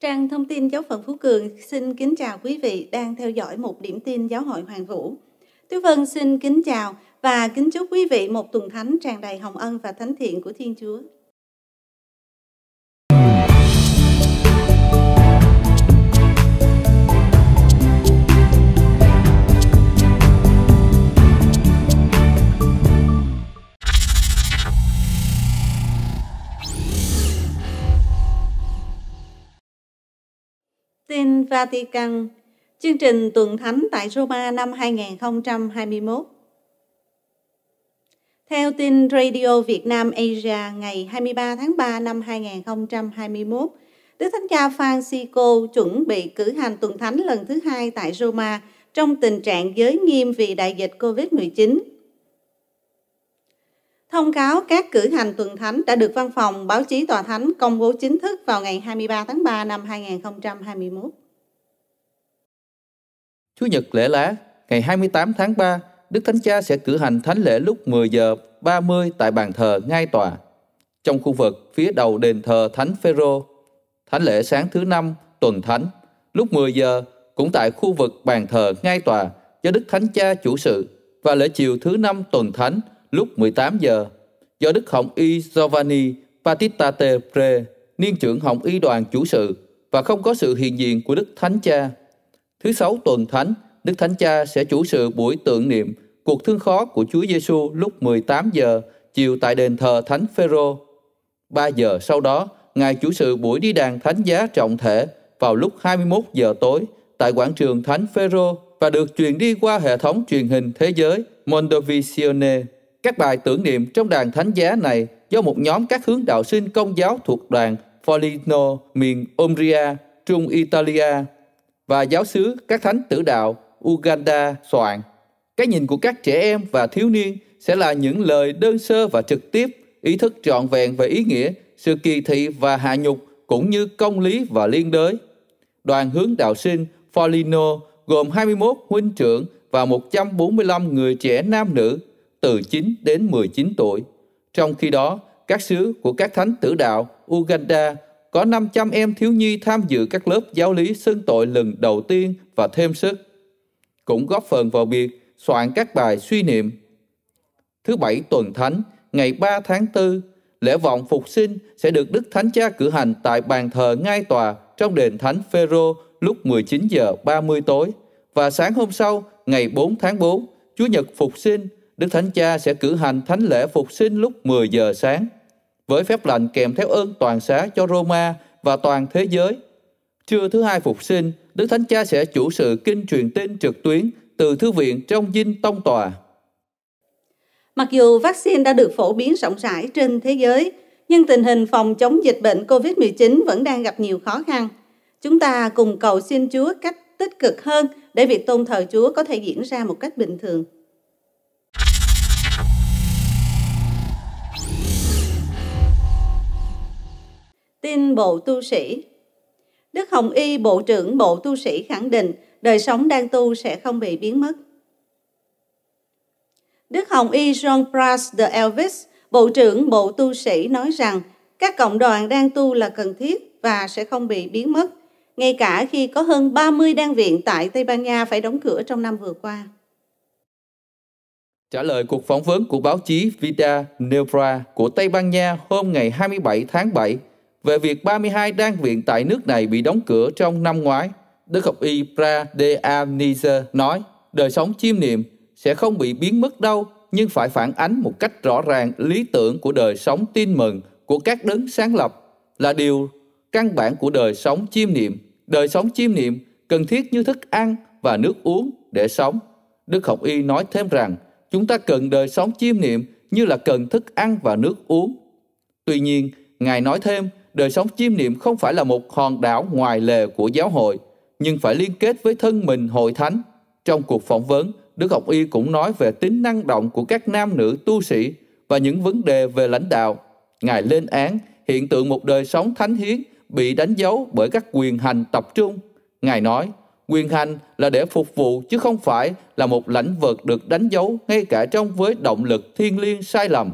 Trang thông tin giáo phận Phú Cường xin kính chào quý vị đang theo dõi một điểm tin giáo hội Hoàng Vũ. Tú Vân xin kính chào và kính chúc quý vị một tuần thánh tràn đầy hồng ân và thánh thiện của Thiên Chúa. Tin Vatican Chương trình Tuần Thánh tại Roma năm 2021 Theo tin Radio Việt Nam Asia ngày 23 tháng 3 năm 2021, Đức Thánh Cha Francisco chuẩn bị cử hành Tuần Thánh lần thứ hai tại Roma trong tình trạng giới nghiêm vì đại dịch COVID-19. Thông cáo các cử hành tuần thánh đã được Văn phòng Báo chí Tòa Thánh công bố chính thức vào ngày 23 tháng 3 năm 2021. Chủ nhật lễ lá, ngày 28 tháng 3, Đức Thánh Cha sẽ cử hành thánh lễ lúc 10 giờ 30 tại bàn thờ ngay tòa, trong khu vực phía đầu đền thờ Thánh Phêrô. Thánh lễ sáng thứ năm tuần thánh lúc 10 giờ cũng tại khu vực bàn thờ ngay tòa do Đức Thánh Cha chủ sự và lễ chiều thứ năm tuần thánh lúc 18 giờ do Đức Hồng Y Giovanni Patitate Pre, niên trưởng Hồng Y đoàn chủ sự và không có sự hiện diện của Đức Thánh Cha. Thứ sáu tuần thánh, Đức Thánh Cha sẽ chủ sự buổi tưởng niệm cuộc thương khó của Chúa Giêsu lúc 18 giờ chiều tại đền thờ Thánh Phêrô. 3 giờ sau đó, Ngài chủ sự buổi đi đàn thánh giá trọng thể vào lúc 21 giờ tối tại quảng trường Thánh Phêrô và được truyền đi qua hệ thống truyền hình thế giới Mondovisione. Các bài tưởng niệm trong đàn thánh giá này do một nhóm các hướng đạo sinh công giáo thuộc đoàn Foligno miền Umbria, Trung Italia và giáo xứ các thánh tử đạo Uganda soạn. Cái nhìn của các trẻ em và thiếu niên sẽ là những lời đơn sơ và trực tiếp, ý thức trọn vẹn về ý nghĩa, sự kỳ thị và hạ nhục cũng như công lý và liên đới. Đoàn hướng đạo sinh Folino gồm 21 huynh trưởng và 145 người trẻ nam nữ từ 9 đến 19 tuổi. Trong khi đó, các sứ của các thánh tử đạo Uganda có 500 em thiếu nhi tham dự các lớp giáo lý xưng tội lần đầu tiên và thêm sức, cũng góp phần vào việc soạn các bài suy niệm. Thứ Bảy tuần Thánh, ngày 3 tháng 4, lễ vọng phục sinh sẽ được Đức Thánh Cha cử hành tại bàn thờ ngai tòa trong đền Thánh Phêrô lúc 19 giờ 30 tối và sáng hôm sau, ngày 4 tháng 4, Chúa Nhật phục sinh Đức Thánh Cha sẽ cử hành thánh lễ phục sinh lúc 10 giờ sáng, với phép lành kèm theo ơn toàn xá cho Roma và toàn thế giới. Trưa thứ hai phục sinh, Đức Thánh Cha sẽ chủ sự kinh truyền tin trực tuyến từ thư viện trong dinh tông tòa. Mặc dù vaccine đã được phổ biến rộng rãi trên thế giới, nhưng tình hình phòng chống dịch bệnh COVID-19 vẫn đang gặp nhiều khó khăn. Chúng ta cùng cầu xin Chúa cách tích cực hơn để việc tôn thờ Chúa có thể diễn ra một cách bình thường. tin Bộ Tu Sĩ. Đức Hồng Y, Bộ trưởng Bộ Tu Sĩ khẳng định đời sống đang tu sẽ không bị biến mất. Đức Hồng Y John Pras de Elvis, Bộ trưởng Bộ Tu Sĩ nói rằng các cộng đoàn đang tu là cần thiết và sẽ không bị biến mất, ngay cả khi có hơn 30 đan viện tại Tây Ban Nha phải đóng cửa trong năm vừa qua. Trả lời cuộc phỏng vấn của báo chí Vida Negra của Tây Ban Nha hôm ngày 27 tháng 7, về việc 32 đan viện tại nước này bị đóng cửa trong năm ngoái. Đức học y Pradeanizer nói, đời sống chiêm niệm sẽ không bị biến mất đâu, nhưng phải phản ánh một cách rõ ràng lý tưởng của đời sống tin mừng của các đấng sáng lập là điều căn bản của đời sống chiêm niệm. Đời sống chiêm niệm cần thiết như thức ăn và nước uống để sống. Đức học y nói thêm rằng, chúng ta cần đời sống chiêm niệm như là cần thức ăn và nước uống. Tuy nhiên, Ngài nói thêm, đời sống chiêm niệm không phải là một hòn đảo ngoài lề của giáo hội, nhưng phải liên kết với thân mình hội thánh. Trong cuộc phỏng vấn, Đức Ngọc Y cũng nói về tính năng động của các nam nữ tu sĩ và những vấn đề về lãnh đạo. Ngài lên án hiện tượng một đời sống thánh hiến bị đánh dấu bởi các quyền hành tập trung. Ngài nói, quyền hành là để phục vụ chứ không phải là một lãnh vực được đánh dấu ngay cả trong với động lực thiên liêng sai lầm.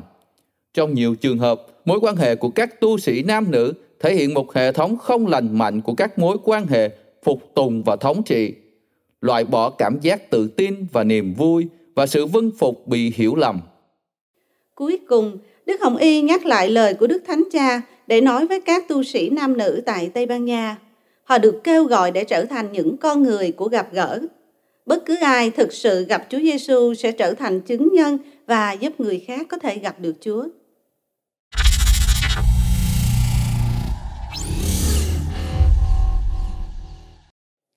Trong nhiều trường hợp, mối quan hệ của các tu sĩ nam nữ thể hiện một hệ thống không lành mạnh của các mối quan hệ phục tùng và thống trị, loại bỏ cảm giác tự tin và niềm vui và sự vâng phục bị hiểu lầm. Cuối cùng, Đức Hồng Y nhắc lại lời của Đức Thánh Cha để nói với các tu sĩ nam nữ tại Tây Ban Nha. Họ được kêu gọi để trở thành những con người của gặp gỡ. Bất cứ ai thực sự gặp Chúa Giêsu sẽ trở thành chứng nhân và giúp người khác có thể gặp được Chúa.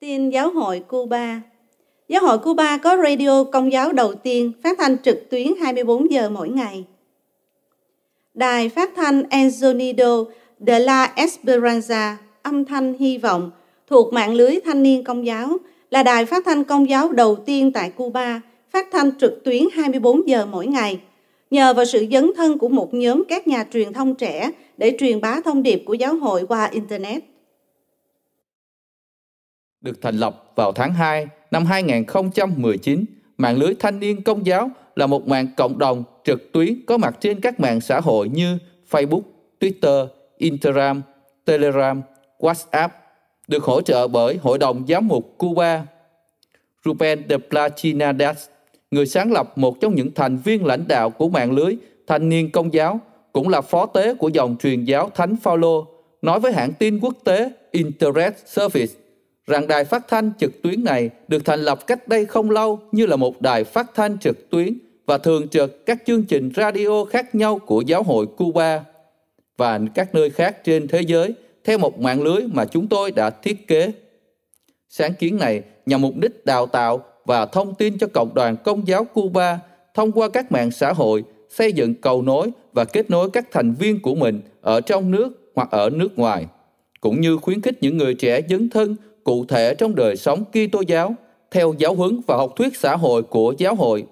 Tin Giáo hội Cuba Giáo hội Cuba có radio công giáo đầu tiên phát thanh trực tuyến 24 giờ mỗi ngày. Đài phát thanh Enzonido de la Esperanza, âm thanh hy vọng, thuộc mạng lưới thanh niên công giáo, là đài phát thanh công giáo đầu tiên tại Cuba, phát thanh trực tuyến 24 giờ mỗi ngày. Nhờ vào sự dấn thân của một nhóm các nhà truyền thông trẻ để truyền bá thông điệp của giáo hội qua Internet được thành lập vào tháng 2 năm 2019, mạng lưới thanh niên công giáo là một mạng cộng đồng trực tuyến có mặt trên các mạng xã hội như Facebook, Twitter, Instagram, Telegram, WhatsApp, được hỗ trợ bởi Hội đồng Giám mục Cuba. Ruben de Platinadas, người sáng lập một trong những thành viên lãnh đạo của mạng lưới thanh niên công giáo, cũng là phó tế của dòng truyền giáo Thánh Phaolô, nói với hãng tin quốc tế Internet Service rằng đài phát thanh trực tuyến này được thành lập cách đây không lâu như là một đài phát thanh trực tuyến và thường trực các chương trình radio khác nhau của giáo hội Cuba và các nơi khác trên thế giới theo một mạng lưới mà chúng tôi đã thiết kế. Sáng kiến này nhằm mục đích đào tạo và thông tin cho cộng đoàn công giáo Cuba thông qua các mạng xã hội xây dựng cầu nối và kết nối các thành viên của mình ở trong nước hoặc ở nước ngoài, cũng như khuyến khích những người trẻ dấn thân cụ thể trong đời sống Kitô giáo theo giáo huấn và học thuyết xã hội của giáo hội.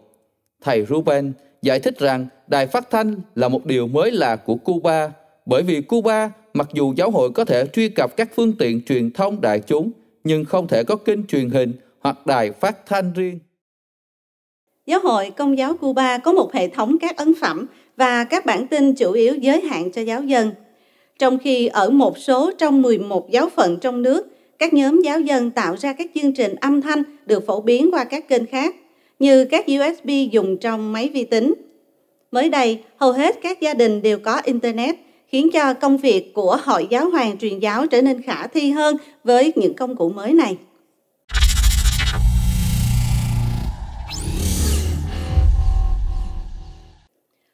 Thầy Ruben giải thích rằng đài phát thanh là một điều mới lạ của Cuba bởi vì Cuba mặc dù giáo hội có thể truy cập các phương tiện truyền thông đại chúng nhưng không thể có kênh truyền hình hoặc đài phát thanh riêng. Giáo hội Công giáo Cuba có một hệ thống các ấn phẩm và các bản tin chủ yếu giới hạn cho giáo dân. Trong khi ở một số trong 11 giáo phận trong nước các nhóm giáo dân tạo ra các chương trình âm thanh được phổ biến qua các kênh khác, như các USB dùng trong máy vi tính. Mới đây, hầu hết các gia đình đều có Internet, khiến cho công việc của Hội Giáo hoàng truyền giáo trở nên khả thi hơn với những công cụ mới này.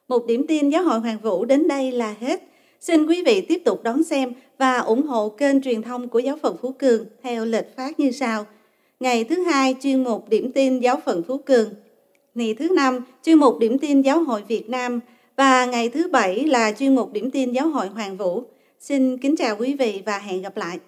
Một điểm tin giáo hội Hoàng Vũ đến đây là hết. Xin quý vị tiếp tục đón xem và ủng hộ kênh truyền thông của Giáo phận Phú Cường theo lịch phát như sau. Ngày thứ hai chuyên mục điểm tin Giáo phận Phú Cường. Ngày thứ năm chuyên mục điểm tin Giáo hội Việt Nam và ngày thứ bảy là chuyên mục điểm tin Giáo hội Hoàng Vũ. Xin kính chào quý vị và hẹn gặp lại.